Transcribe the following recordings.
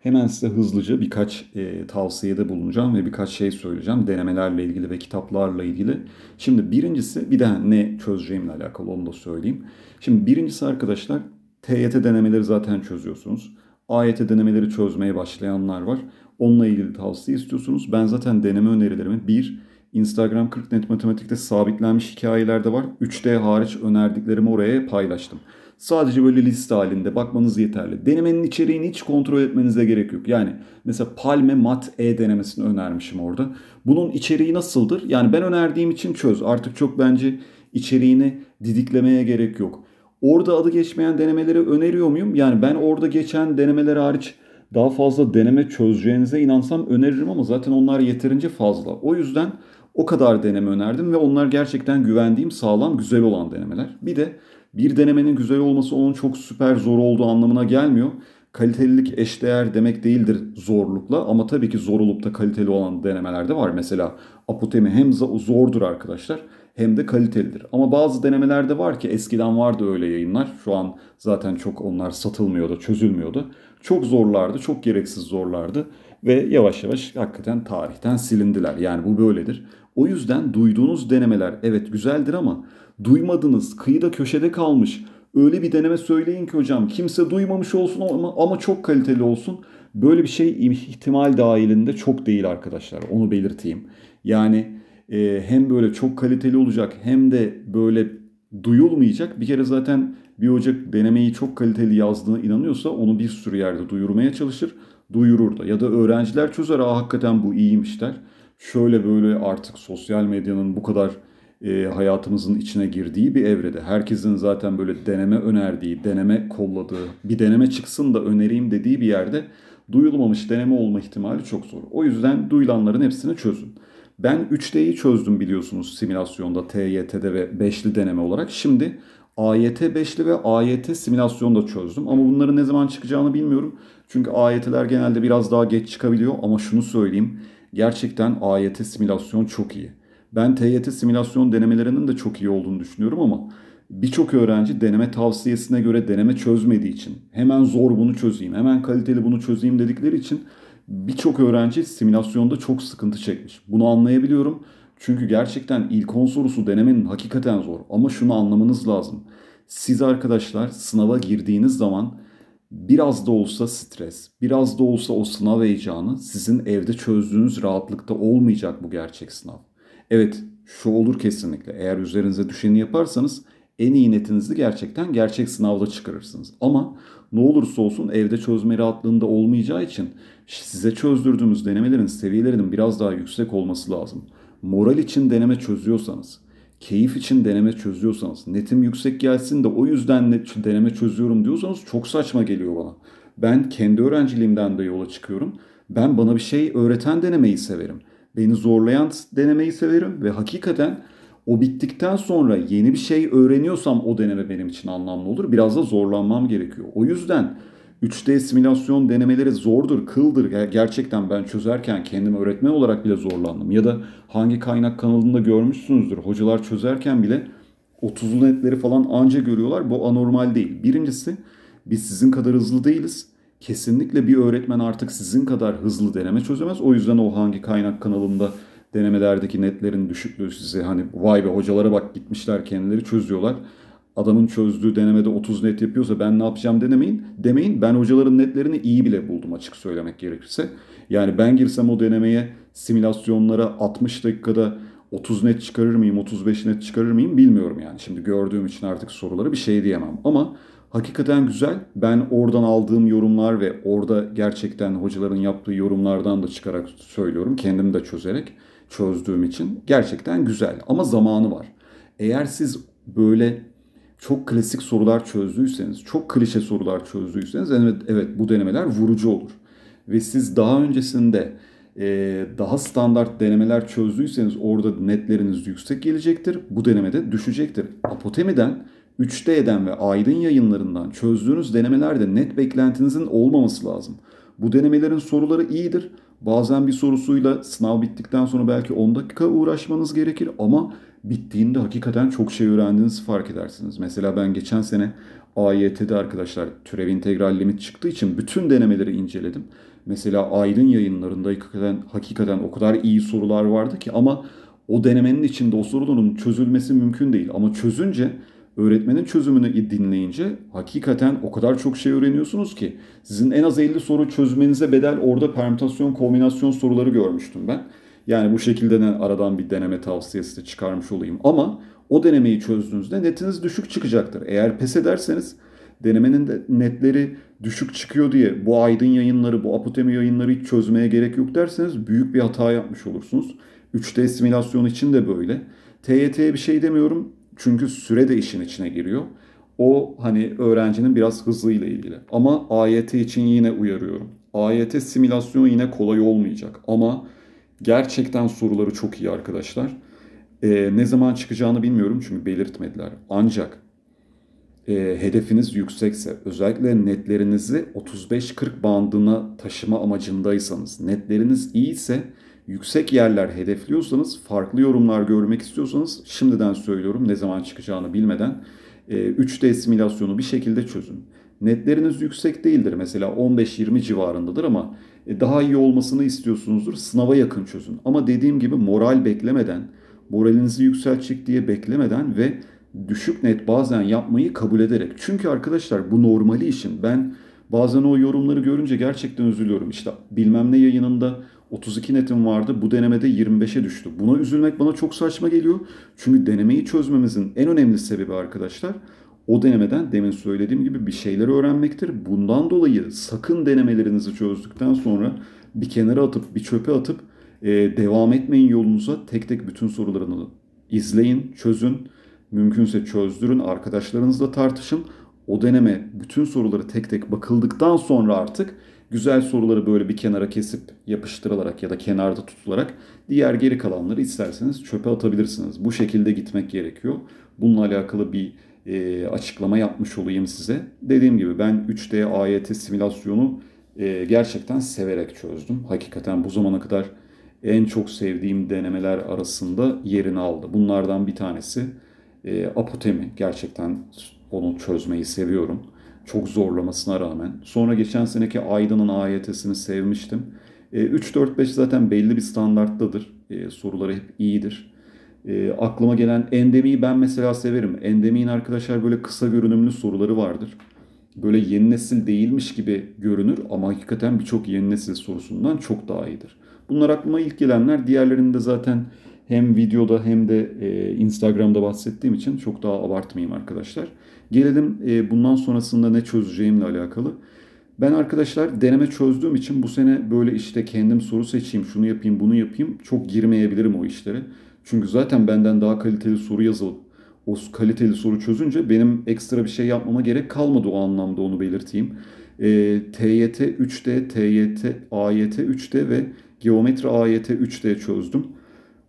Hemen size hızlıca birkaç e, tavsiyede bulunacağım ve birkaç şey söyleyeceğim denemelerle ilgili ve kitaplarla ilgili. Şimdi birincisi bir de ne çözeceğimle alakalı onu da söyleyeyim. Şimdi birincisi arkadaşlar TYT denemeleri zaten çözüyorsunuz. AYT denemeleri çözmeye başlayanlar var. Onunla ilgili tavsiye istiyorsunuz. Ben zaten deneme önerilerimi bir Instagram 40 net matematikte sabitlenmiş hikayeler de var. 3D hariç önerdiklerimi oraya paylaştım. Sadece böyle liste halinde bakmanız yeterli. Denemenin içeriğini hiç kontrol etmenize gerek yok. Yani mesela Palme Mat E denemesini önermişim orada. Bunun içeriği nasıldır? Yani ben önerdiğim için çöz. Artık çok bence içeriğini didiklemeye gerek yok. Orada adı geçmeyen denemeleri öneriyor muyum? Yani ben orada geçen denemeler hariç daha fazla deneme çözeceğinize inansam öneririm ama zaten onlar yeterince fazla. O yüzden o kadar deneme önerdim ve onlar gerçekten güvendiğim sağlam güzel olan denemeler. Bir de bir denemenin güzel olması onun çok süper zor olduğu anlamına gelmiyor. Kalitelilik eşdeğer demek değildir zorlukla ama tabii ki zor olup da kaliteli olan denemeler de var. Mesela apotemi hem zordur arkadaşlar hem de kalitelidir. Ama bazı denemelerde var ki eskiden vardı öyle yayınlar. Şu an zaten çok onlar satılmıyordu, çözülmüyordu. Çok zorlardı, çok gereksiz zorlardı ve yavaş yavaş hakikaten tarihten silindiler. Yani bu böyledir. O yüzden duyduğunuz denemeler evet güzeldir ama duymadınız, kıyıda köşede kalmış. Öyle bir deneme söyleyin ki hocam kimse duymamış olsun ama, ama çok kaliteli olsun. Böyle bir şey ihtimal dahilinde çok değil arkadaşlar. Onu belirteyim. Yani e, hem böyle çok kaliteli olacak hem de böyle duyulmayacak. Bir kere zaten bir hoca denemeyi çok kaliteli yazdığına inanıyorsa onu bir sürü yerde duyurmaya çalışır. Duyurur da. Ya da öğrenciler çözer. Aa hakikaten bu iyiymiş der. Şöyle böyle artık sosyal medyanın bu kadar e, hayatımızın içine girdiği bir evrede. Herkesin zaten böyle deneme önerdiği, deneme kolladığı, bir deneme çıksın da önereyim dediği bir yerde duyulmamış deneme olma ihtimali çok zor. O yüzden duyulanların hepsini çözün. Ben 3D'yi çözdüm biliyorsunuz simülasyonda TYT'de ve 5'li deneme olarak. Şimdi AYT 5'li ve AYT simülasyonda çözdüm. Ama bunların ne zaman çıkacağını bilmiyorum. Çünkü AYT'ler genelde biraz daha geç çıkabiliyor. Ama şunu söyleyeyim. Gerçekten AYT simülasyon çok iyi. Ben TYT simülasyon denemelerinin de çok iyi olduğunu düşünüyorum ama birçok öğrenci deneme tavsiyesine göre deneme çözmediği için hemen zor bunu çözeyim, hemen kaliteli bunu çözeyim dedikleri için birçok öğrenci simülasyonda çok sıkıntı çekmiş. Bunu anlayabiliyorum. Çünkü gerçekten ilk 10 sorusu denemenin hakikaten zor. Ama şunu anlamanız lazım. Siz arkadaşlar sınava girdiğiniz zaman biraz da olsa stres, biraz da olsa o sınav heyecanı sizin evde çözdüğünüz rahatlıkta olmayacak bu gerçek sınav. Evet şu olur kesinlikle. Eğer üzerinize düşeni yaparsanız en iyi netinizi gerçekten gerçek sınavda çıkarırsınız. Ama ne olursa olsun evde çözme rahatlığında olmayacağı için size çözdürdüğümüz denemelerin seviyelerinin biraz daha yüksek olması lazım. Moral için deneme çözüyorsanız, keyif için deneme çözüyorsanız, netim yüksek gelsin de o yüzden deneme çözüyorum diyorsanız çok saçma geliyor bana. Ben kendi öğrenciliğimden de yola çıkıyorum. Ben bana bir şey öğreten denemeyi severim. Beni zorlayan denemeyi severim ve hakikaten o bittikten sonra yeni bir şey öğreniyorsam o deneme benim için anlamlı olur. Biraz da zorlanmam gerekiyor. O yüzden 3D simülasyon denemeleri zordur, kıldır. Gerçekten ben çözerken kendim öğretmen olarak bile zorlandım. Ya da hangi kaynak kanalında görmüşsünüzdür. Hocalar çözerken bile 30'lu netleri falan anca görüyorlar. Bu anormal değil. Birincisi biz sizin kadar hızlı değiliz. Kesinlikle bir öğretmen artık sizin kadar hızlı deneme çözemez. O yüzden o hangi kaynak kanalında Denemelerdeki netlerin düşüklüğü size hani vay be hocalara bak gitmişler kendileri çözüyorlar. Adamın çözdüğü denemede 30 net yapıyorsa ben ne yapacağım denemeyin. Demeyin ben hocaların netlerini iyi bile buldum açık söylemek gerekirse. Yani ben girsem o denemeye simülasyonlara 60 dakikada 30 net çıkarır mıyım, 35 net çıkarır mıyım bilmiyorum yani. Şimdi gördüğüm için artık soruları bir şey diyemem. Ama hakikaten güzel. Ben oradan aldığım yorumlar ve orada gerçekten hocaların yaptığı yorumlardan da çıkarak söylüyorum. Kendim de çözerek çözdüğüm için gerçekten güzel ama zamanı var. Eğer siz böyle çok klasik sorular çözdüyseniz, çok klişe sorular çözdüyseniz evet, evet bu denemeler vurucu olur. Ve siz daha öncesinde e, daha standart denemeler çözdüyseniz orada netleriniz yüksek gelecektir. Bu denemede düşecektir. Apotemiden 3D'den ve Aydın yayınlarından çözdüğünüz denemelerde net beklentinizin olmaması lazım. Bu denemelerin soruları iyidir Bazen bir sorusuyla sınav bittikten sonra belki 10 dakika uğraşmanız gerekir ama bittiğinde hakikaten çok şey öğrendiğinizi fark edersiniz. Mesela ben geçen sene AYT'de arkadaşlar türev integral limit çıktığı için bütün denemeleri inceledim. Mesela Aylin yayınlarında hakikaten, hakikaten o kadar iyi sorular vardı ki ama o denemenin içinde o sorunun çözülmesi mümkün değil. Ama çözünce öğretmenin çözümünü dinleyince hakikaten o kadar çok şey öğreniyorsunuz ki. Sizin en az 50 soru çözmenize bedel orada permütasyon, kombinasyon soruları görmüştüm ben. Yani bu şekilde de aradan bir deneme tavsiyesi de çıkarmış olayım. Ama o denemeyi çözdüğünüzde netiniz düşük çıkacaktır. Eğer pes ederseniz denemenin de netleri düşük çıkıyor diye bu aydın yayınları, bu apotemi yayınları hiç çözmeye gerek yok derseniz büyük bir hata yapmış olursunuz. 3D simülasyon için de böyle. TYT'ye bir şey demiyorum. Çünkü süre de işin içine giriyor. O hani öğrencinin biraz hızıyla ilgili. Ama AYT için yine uyarıyorum. AYT simülasyonu yine kolay olmayacak ama gerçekten soruları çok iyi arkadaşlar. Ee, ne zaman çıkacağını bilmiyorum çünkü belirtmediler. Ancak e, hedefiniz yüksekse özellikle netlerinizi 35-40 bandına taşıma amacındaysanız netleriniz iyiyse ise yüksek yerler hedefliyorsanız, farklı yorumlar görmek istiyorsanız şimdiden söylüyorum ne zaman çıkacağını bilmeden 3D e, simülasyonu bir şekilde çözün. Netleriniz yüksek değildir mesela 15-20 civarındadır ama e, daha iyi olmasını istiyorsunuzdur sınava yakın çözün. Ama dediğim gibi moral beklemeden, moralinizi yükseltecek diye beklemeden ve düşük net bazen yapmayı kabul ederek. Çünkü arkadaşlar bu normali işin ben bazen o yorumları görünce gerçekten üzülüyorum. İşte bilmem ne yayınında 32 netim vardı. Bu denemede 25'e düştü. Buna üzülmek bana çok saçma geliyor. Çünkü denemeyi çözmemizin en önemli sebebi arkadaşlar o denemeden demin söylediğim gibi bir şeyler öğrenmektir. Bundan dolayı sakın denemelerinizi çözdükten sonra bir kenara atıp bir çöpe atıp e, devam etmeyin yolunuza. Tek tek bütün sorularını izleyin, çözün. Mümkünse çözdürün, arkadaşlarınızla tartışın. O deneme bütün soruları tek tek bakıldıktan sonra artık güzel soruları böyle bir kenara kesip yapıştırılarak ya da kenarda tutularak diğer geri kalanları isterseniz çöpe atabilirsiniz. Bu şekilde gitmek gerekiyor. Bununla alakalı bir e, açıklama yapmış olayım size. Dediğim gibi ben 3D AYT simülasyonu e, gerçekten severek çözdüm. Hakikaten bu zamana kadar en çok sevdiğim denemeler arasında yerini aldı. Bunlardan bir tanesi e, apotemi. Gerçekten onu çözmeyi seviyorum çok zorlamasına rağmen. Sonra geçen seneki Aydın'ın AYT'sini sevmiştim. 3-4-5 e, zaten belli bir standarttadır. E, soruları hep iyidir. E, aklıma gelen Endemi'yi ben mesela severim. Endemi'nin arkadaşlar böyle kısa görünümlü soruları vardır. Böyle yeni nesil değilmiş gibi görünür ama hakikaten birçok yeni nesil sorusundan çok daha iyidir. Bunlar aklıma ilk gelenler. Diğerlerinde zaten zaten hem videoda hem de e, Instagram'da bahsettiğim için çok daha abartmayayım arkadaşlar. Gelelim e, bundan sonrasında ne çözeceğimle alakalı. Ben arkadaşlar deneme çözdüğüm için bu sene böyle işte kendim soru seçeyim, şunu yapayım, bunu yapayım çok girmeyebilirim o işlere. Çünkü zaten benden daha kaliteli soru yazılıp o kaliteli soru çözünce benim ekstra bir şey yapmama gerek kalmadı o anlamda onu belirteyim. E, TYT 3D, TYT AYT 3D ve Geometri AYT 3D çözdüm.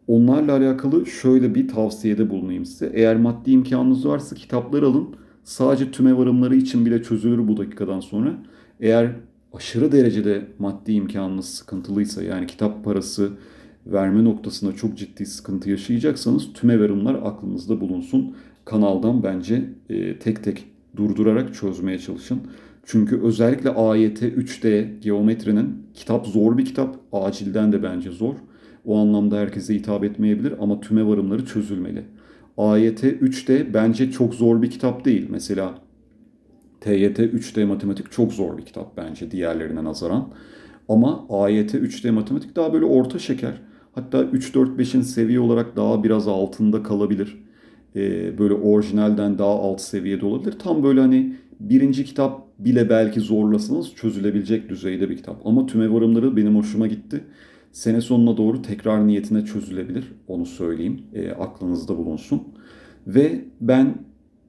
Onlarla alakalı şöyle bir tavsiyede bulunayım size. Eğer maddi imkanınız varsa kitaplar alın. Sadece tüme varımları için bile çözülür bu dakikadan sonra. Eğer aşırı derecede maddi imkanınız sıkıntılıysa yani kitap parası verme noktasında çok ciddi sıkıntı yaşayacaksanız tüme varımlar aklınızda bulunsun. Kanaldan bence e, tek tek durdurarak çözmeye çalışın. Çünkü özellikle AYT 3D geometrinin kitap zor bir kitap. Acilden de bence zor o anlamda herkese hitap etmeyebilir ama tüme varımları çözülmeli. AYT 3 de bence çok zor bir kitap değil. Mesela TYT 3D matematik çok zor bir kitap bence diğerlerine nazaran. Ama AYT 3D matematik daha böyle orta şeker. Hatta 3-4-5'in seviye olarak daha biraz altında kalabilir. Ee, böyle orijinalden daha alt seviyede olabilir. Tam böyle hani birinci kitap bile belki zorlasanız çözülebilecek düzeyde bir kitap. Ama tüme varımları benim hoşuma gitti. Sene sonuna doğru tekrar niyetine çözülebilir. Onu söyleyeyim. E, aklınızda bulunsun. Ve ben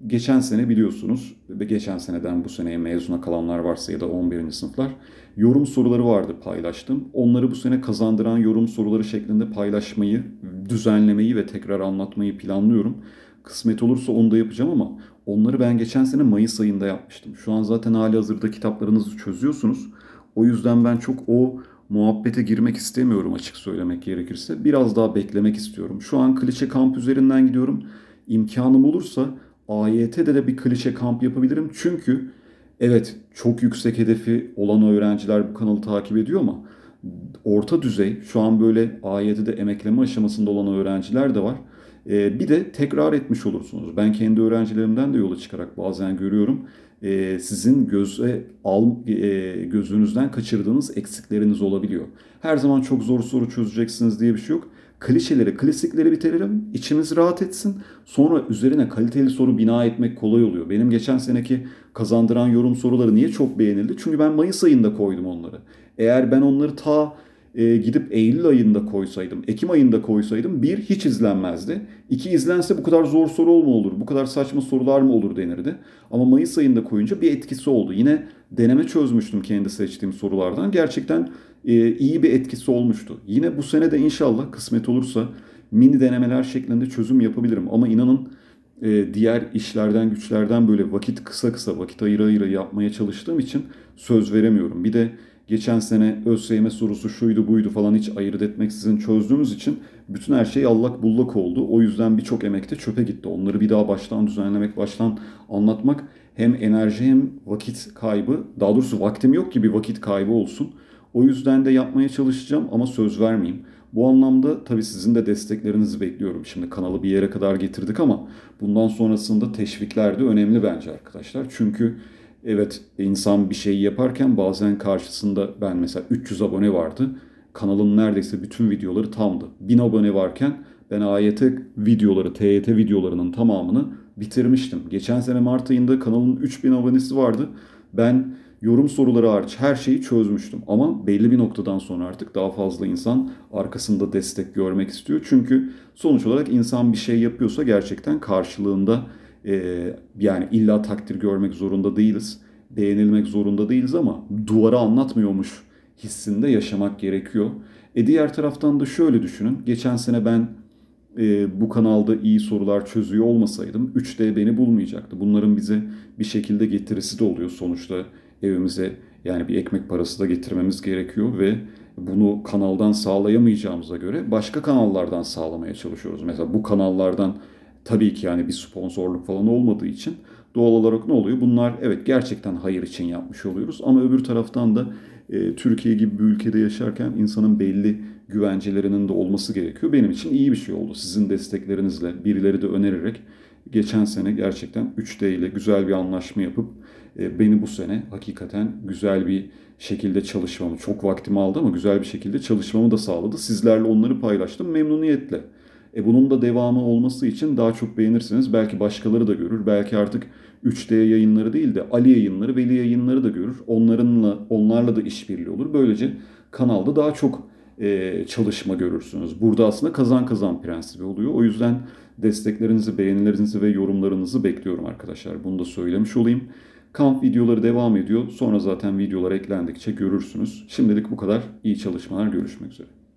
geçen sene biliyorsunuz ve geçen seneden bu seneye mezuna kalanlar varsa ya da 11. sınıflar yorum soruları vardı paylaştım. Onları bu sene kazandıran yorum soruları şeklinde paylaşmayı, düzenlemeyi ve tekrar anlatmayı planlıyorum. Kısmet olursa onu da yapacağım ama onları ben geçen sene Mayıs ayında yapmıştım. Şu an zaten hali hazırda kitaplarınızı çözüyorsunuz. O yüzden ben çok o muhabbete girmek istemiyorum açık söylemek gerekirse. Biraz daha beklemek istiyorum. Şu an klişe kamp üzerinden gidiyorum. İmkanım olursa AYT'de de bir klişe kamp yapabilirim. Çünkü evet çok yüksek hedefi olan öğrenciler bu kanalı takip ediyor ama orta düzey şu an böyle AYT'de emekleme aşamasında olan öğrenciler de var. E, bir de tekrar etmiş olursunuz. Ben kendi öğrencilerimden de yola çıkarak bazen görüyorum. E, sizin göze al, e, gözünüzden kaçırdığınız eksikleriniz olabiliyor. Her zaman çok zor soru çözeceksiniz diye bir şey yok. Klişeleri, klasikleri bitirelim. içimiz rahat etsin. Sonra üzerine kaliteli soru bina etmek kolay oluyor. Benim geçen seneki kazandıran yorum soruları niye çok beğenildi? Çünkü ben Mayıs ayında koydum onları. Eğer ben onları ta e, gidip Eylül ayında koysaydım, Ekim ayında koysaydım bir hiç izlenmezdi. İki izlense bu kadar zor soru mu olur, bu kadar saçma sorular mı olur denirdi. Ama Mayıs ayında koyunca bir etkisi oldu. Yine deneme çözmüştüm kendi seçtiğim sorulardan. Gerçekten e, iyi bir etkisi olmuştu. Yine bu sene de inşallah kısmet olursa mini denemeler şeklinde çözüm yapabilirim. Ama inanın e, diğer işlerden güçlerden böyle vakit kısa kısa vakit ayıra ayıra yapmaya çalıştığım için söz veremiyorum. Bir de geçen sene ÖSYM sorusu şuydu buydu falan hiç ayırt etmeksizin çözdüğümüz için bütün her şey allak bullak oldu. O yüzden birçok emekte çöpe gitti. Onları bir daha baştan düzenlemek, baştan anlatmak hem enerji hem vakit kaybı. Daha doğrusu vaktim yok ki bir vakit kaybı olsun. O yüzden de yapmaya çalışacağım ama söz vermeyeyim. Bu anlamda tabii sizin de desteklerinizi bekliyorum. Şimdi kanalı bir yere kadar getirdik ama bundan sonrasında teşvikler de önemli bence arkadaşlar. Çünkü Evet insan bir şey yaparken bazen karşısında ben mesela 300 abone vardı. Kanalın neredeyse bütün videoları tamdı. 1000 abone varken ben AYT videoları, TYT videolarının tamamını bitirmiştim. Geçen sene Mart ayında kanalın 3000 abonesi vardı. Ben yorum soruları hariç her şeyi çözmüştüm. Ama belli bir noktadan sonra artık daha fazla insan arkasında destek görmek istiyor. Çünkü sonuç olarak insan bir şey yapıyorsa gerçekten karşılığında ee, yani illa takdir görmek zorunda değiliz. Beğenilmek zorunda değiliz ama duvara anlatmıyormuş hissinde yaşamak gerekiyor. E diğer taraftan da şöyle düşünün. Geçen sene ben e, bu kanalda iyi sorular çözüyor olmasaydım 3D beni bulmayacaktı. Bunların bize bir şekilde getirisi de oluyor sonuçta evimize yani bir ekmek parası da getirmemiz gerekiyor ve bunu kanaldan sağlayamayacağımıza göre başka kanallardan sağlamaya çalışıyoruz. Mesela bu kanallardan tabii ki yani bir sponsorluk falan olmadığı için doğal olarak ne oluyor? Bunlar evet gerçekten hayır için yapmış oluyoruz ama öbür taraftan da e, Türkiye gibi bir ülkede yaşarken insanın belli güvencelerinin de olması gerekiyor. Benim için iyi bir şey oldu. Sizin desteklerinizle birileri de önererek geçen sene gerçekten 3D ile güzel bir anlaşma yapıp e, beni bu sene hakikaten güzel bir şekilde çalışmamı, çok vaktimi aldı ama güzel bir şekilde çalışmamı da sağladı. Sizlerle onları paylaştım memnuniyetle. E bunun da devamı olması için daha çok beğenirsiniz. Belki başkaları da görür. Belki artık 3D yayınları değil de Ali yayınları, Veli yayınları da görür. Onlarınla, onlarla da işbirliği olur. Böylece kanalda daha çok e, çalışma görürsünüz. Burada aslında kazan kazan prensibi oluyor. O yüzden desteklerinizi, beğenilerinizi ve yorumlarınızı bekliyorum arkadaşlar. Bunu da söylemiş olayım. Kamp videoları devam ediyor. Sonra zaten videolar eklendikçe görürsünüz. Şimdilik bu kadar. İyi çalışmalar. Görüşmek üzere.